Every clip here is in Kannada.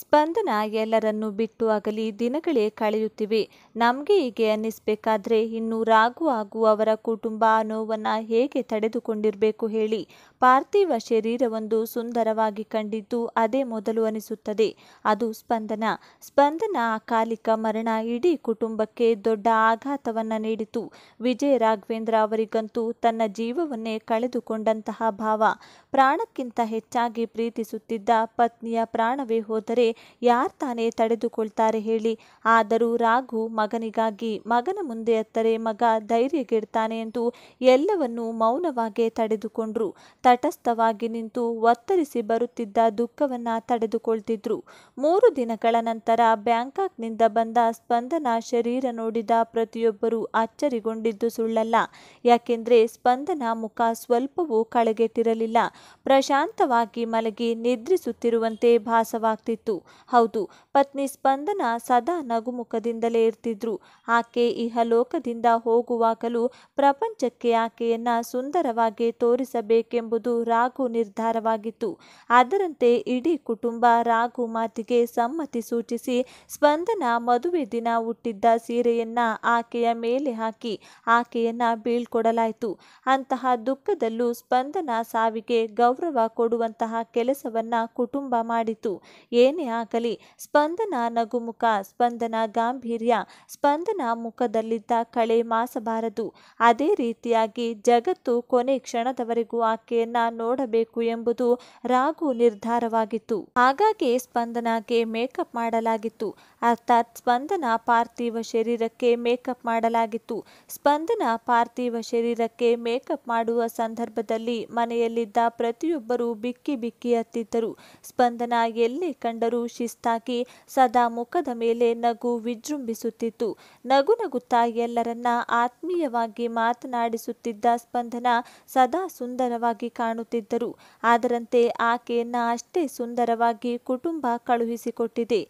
ಸ್ಪಂದನ ಎಲ್ಲರನ್ನೂ ಬಿಟ್ಟು ಆಗಲಿ ದಿನಗಳೇ ಕಳೆಯುತ್ತಿವೆ ನಮಗೆ ಹೀಗೆ ಅನ್ನಿಸಬೇಕಾದ್ರೆ ಇನ್ನು ರಾಘು ಹಾಗೂ ಅವರ ಕುಟುಂಬ ನೋವನ್ನು ಹೇಗೆ ತಡೆದುಕೊಂಡಿರಬೇಕು ಹೇಳಿ ಪಾರ್ಥಿವ ಶರೀರವೊಂದು ಸುಂದರವಾಗಿ ಕಂಡಿದ್ದು ಅದೇ ಮೊದಲು ಅನಿಸುತ್ತದೆ ಅದು ಸ್ಪಂದನ ಸ್ಪಂದನ ಅಕಾಲಿಕ ಮರಣ ಇಡೀ ಕುಟುಂಬಕ್ಕೆ ದೊಡ್ಡ ಆಘಾತವನ್ನು ನೀಡಿತು ವಿಜಯ ರಾಘವೇಂದ್ರ ಅವರಿಗಂತೂ ತನ್ನ ಜೀವವನ್ನೇ ಕಳೆದುಕೊಂಡಂತಹ ಭಾವ ಪ್ರಾಣಕ್ಕಿಂತ ಹೆಚ್ಚಾಗಿ ಪ್ರೀತಿಸುತ್ತಿದ್ದ ಪತ್ನಿಯ ಪ್ರಾಣವೇ ಹೋದರೆ ಯಾರ್ ಯಾರು ತಾನೇ ತಡೆದುಕೊಳ್ತಾರೆ ಹೇಳಿ ಆದರೂ ರಾಘು ಮಗನಿಗಾಗಿ ಮಗನ ಮುಂದೆ ಅತ್ತರೆ ಮಗ ಧೈರ್ಯಗೆಡ್ತಾನೆ ಎಂದು ಎಲ್ಲವನ್ನೂ ಮೌನವಾಗೇ ತಡೆದುಕೊಂಡ್ರು ತಟಸ್ಥವಾಗಿ ನಿಂತು ಒತ್ತರಿಸಿ ಬರುತ್ತಿದ್ದ ದುಃಖವನ್ನ ತಡೆದುಕೊಳ್ತಿದ್ರು ಮೂರು ದಿನಗಳ ನಂತರ ಬ್ಯಾಂಕಾಕ್ನಿಂದ ಬಂದ ಸ್ಪಂದನ ಶರೀರ ನೋಡಿದ ಪ್ರತಿಯೊಬ್ಬರೂ ಅಚ್ಚರಿಗೊಂಡಿದ್ದು ಸುಳ್ಳಲ್ಲ ಯಾಕೆಂದ್ರೆ ಸ್ಪಂದನ ಮುಖ ಸ್ವಲ್ಪವೂ ಕಳೆಗೆಟ್ಟಿರಲಿಲ್ಲ ಪ್ರಶಾಂತವಾಗಿ ಮಲಗಿ ನಿದ್ರಿಸುತ್ತಿರುವಂತೆ ಭಾಸವಾಗ್ತಿತ್ತು ಹೌದು ಪತ್ನಿ ಸ್ಪಂದನ ಸದಾ ನಗುಮುಖದಿಂದಲೇ ಇರ್ತಿದ್ರು ಆಕೆ ಇಹಲೋಕದಿಂದ ಹೋಗುವಾಗಲೂ ಪ್ರಪಂಚಕ್ಕೆ ಆಕೆಯನ್ನ ಸುಂದರವಾಗಿ ತೋರಿಸಬೇಕೆಂಬುದು ರಾಘು ನಿರ್ಧಾರವಾಗಿತ್ತು ಅದರಂತೆ ಇಡೀ ಕುಟುಂಬ ರಾಘು ಮಾತಿಗೆ ಸಮ್ಮತಿ ಸೂಚಿಸಿ ಸ್ಪಂದನ ಮದುವೆ ದಿನ ಹುಟ್ಟಿದ್ದ ಸೀರೆಯನ್ನ ಆಕೆಯ ಮೇಲೆ ಹಾಕಿ ಆಕೆಯನ್ನ ಬೀಳ್ಕೊಡಲಾಯಿತು ಅಂತಹ ದುಃಖದಲ್ಲೂ ಸ್ಪಂದನ ಸಾವಿಗೆ ಗೌರವ ಕೊಡುವಂತಹ ಕೆಲಸವನ್ನ ಕುಟುಂಬ ಮಾಡಿತು ಏನೇ ಆಗಲಿ ಸ್ಪಂದನ ನಗುಮುಖ ಸ್ಪಂದನ ಗಾಂಭೀರ್ಯ ಸ್ಪಂದನ ಮುಖದಲ್ಲಿದ್ದ ಕಳೆ ಮಾಸಬಾರದು ಅದೇ ರೀತಿಯಾಗಿ ಜಗತ್ತು ಕೊನೆ ಕ್ಷಣದವರೆಗೂ ಆಕೆಯನ್ನ ನೋಡಬೇಕು ಎಂಬುದು ರಾಗು ನಿರ್ಧಾರವಾಗಿತ್ತು ಹಾಗಾಗಿ ಸ್ಪಂದನಗೆ ಮೇಕಪ್ ಮಾಡಲಾಗಿತ್ತು ಅರ್ಥಾತ್ ಸ್ಪಂದನ ಪಾರ್ಥಿವ ಶರೀರಕ್ಕೆ ಮೇಕಪ್ ಮಾಡಲಾಗಿತ್ತು ಸ್ಪಂದನ ಪಾರ್ಥಿವ ಶರೀರಕ್ಕೆ ಮೇಕಪ್ ಮಾಡುವ ಸಂದರ್ಭದಲ್ಲಿ ಮನೆಯಲ್ಲಿದ್ದ ಪ್ರತಿಯೊಬ್ಬರೂ ಬಿಕ್ಕಿ ಬಿಕ್ಕಿ ಹತ್ತಿದ್ದರು ಸ್ಪಂದನ ಎಲ್ಲಿ ಕಂಡರೂ ಶಿಸ್ತಾಕಿ ಸದಾ ಮುಖದ ಮೇಲೆ ನಗು ವಿಜೃಂಭಿಸುತ್ತಿತ್ತು ನಗು ನಗುತ್ತಾ ಎಲ್ಲರನ್ನ ಆತ್ಮೀಯವಾಗಿ ಮಾತನಾಡಿಸುತ್ತಿದ್ದ ಸ್ಪಂದನ ಸದಾ ಸುಂದರವಾಗಿ ಕಾಣುತ್ತಿದ್ದರು ಅದರಂತೆ ಆಕೆಯನ್ನ ಅಷ್ಟೇ ಸುಂದರವಾಗಿ ಕುಟುಂಬ ಕಳುಹಿಸಿಕೊಟ್ಟಿದೆ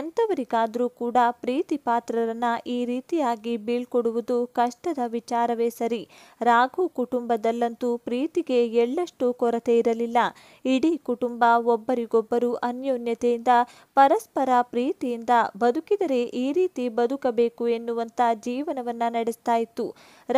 ಎಂಥವರಿಗ ಆದ್ರೂ ಕೂಡ ಪ್ರೀತಿ ಪಾತ್ರರನ್ನ ಈ ರೀತಿಯಾಗಿ ಬೀಳ್ಕೊಡುವುದು ಕಷ್ಟದ ವಿಚಾರವೇ ಸರಿ ರಾಘು ಕುಟುಂಬದಲ್ಲಂತೂ ಪ್ರೀತಿಗೆ ಎಳ್ಳಷ್ಟು ಕೊರತೆ ಇರಲಿಲ್ಲ ಇಡೀ ಕುಟುಂಬ ಒಬ್ಬರಿಗೊಬ್ಬರು ಅನ್ಯೋನ್ಯತೆಯಿಂದ ಪರಸ್ಪರ ಪ್ರೀತಿಯಿಂದ ಬದುಕಿದರೆ ಈ ರೀತಿ ಬದುಕಬೇಕು ಎನ್ನುವಂತ ಜೀವನವನ್ನ ನಡೆಸ್ತಾ ಇತ್ತು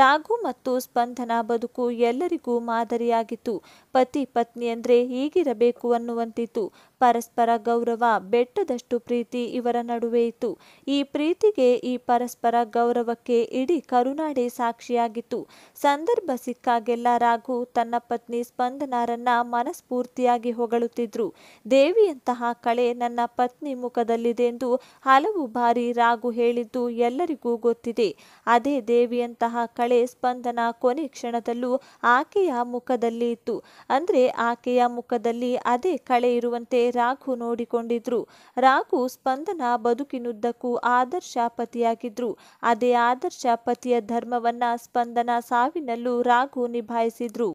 ರಾಘು ಮತ್ತು ಸ್ಪಂದನ ಬದುಕು ಎಲ್ಲರಿಗೂ ಮಾದರಿಯಾಗಿತ್ತು ಪತಿ ಪತ್ನಿ ಅಂದ್ರೆ ಹೀಗಿರಬೇಕು ಅನ್ನುವಂತಿತ್ತು ಪರಸ್ಪರ ಗೌರವ ಬೆಟ್ಟದಷ್ಟು ಪ್ರೀತಿ ಇವರ ನಡುವೆ ಇತ್ತು ಈ ಪ್ರೀತಿಗೆ ಈ ಪರಸ್ಪರ ಗೌರವಕ್ಕೆ ಇಡೀ ಕರುನಾಡೆ ಸಾಕ್ಷಿಯಾಗಿತ್ತು ಸಂದರ್ಭ ಸಿಕ್ಕಾಗೆಲ್ಲ ರಾಘು ತನ್ನ ಪತ್ನಿ ಸ್ಪಂದನಾರನ್ನ ಮನಸ್ಫೂರ್ತಿಯಾಗಿ ಹೊಗಳುತ್ತಿದ್ರು ದೇವಿಯಂತಹ ಕಳೆ ನನ್ನ ಪತ್ನಿ ಮುಖದಲ್ಲಿದೆ ಎಂದು ಹಲವು ಬಾರಿ ರಾಘು ಹೇಳಿದ್ದು ಎಲ್ಲರಿಗೂ ಗೊತ್ತಿದೆ ಅದೇ ದೇವಿಯಂತಹ ಕಳೆ ಸ್ಪಂದನ ಕೊನೆ ಕ್ಷಣದಲ್ಲೂ ಆಕೆಯ ಮುಖದಲ್ಲಿ ಇತ್ತು ಅಂದ್ರೆ ಆಕೆಯ ಮುಖದಲ್ಲಿ ಅದೇ ಕಳೆ ಇರುವಂತೆ ರಾಘು ನೋಡಿಕೊಂಡಿದ್ರು ರಾಘು ಸ್ಪಂದನ ಬದುಕಿನುದ್ದಕ್ಕೂ ಆದರ್ಶ ಪತಿಯಾಗಿದ್ರು ಅದೇ ಆದರ್ಶ ಪತಿಯ ಧರ್ಮವನ್ನ ಸ್ಪಂದನ ಸಾವಿನಲ್ಲೂ ರಾಘು ನಿಭಾಯಿಸಿದ್ರು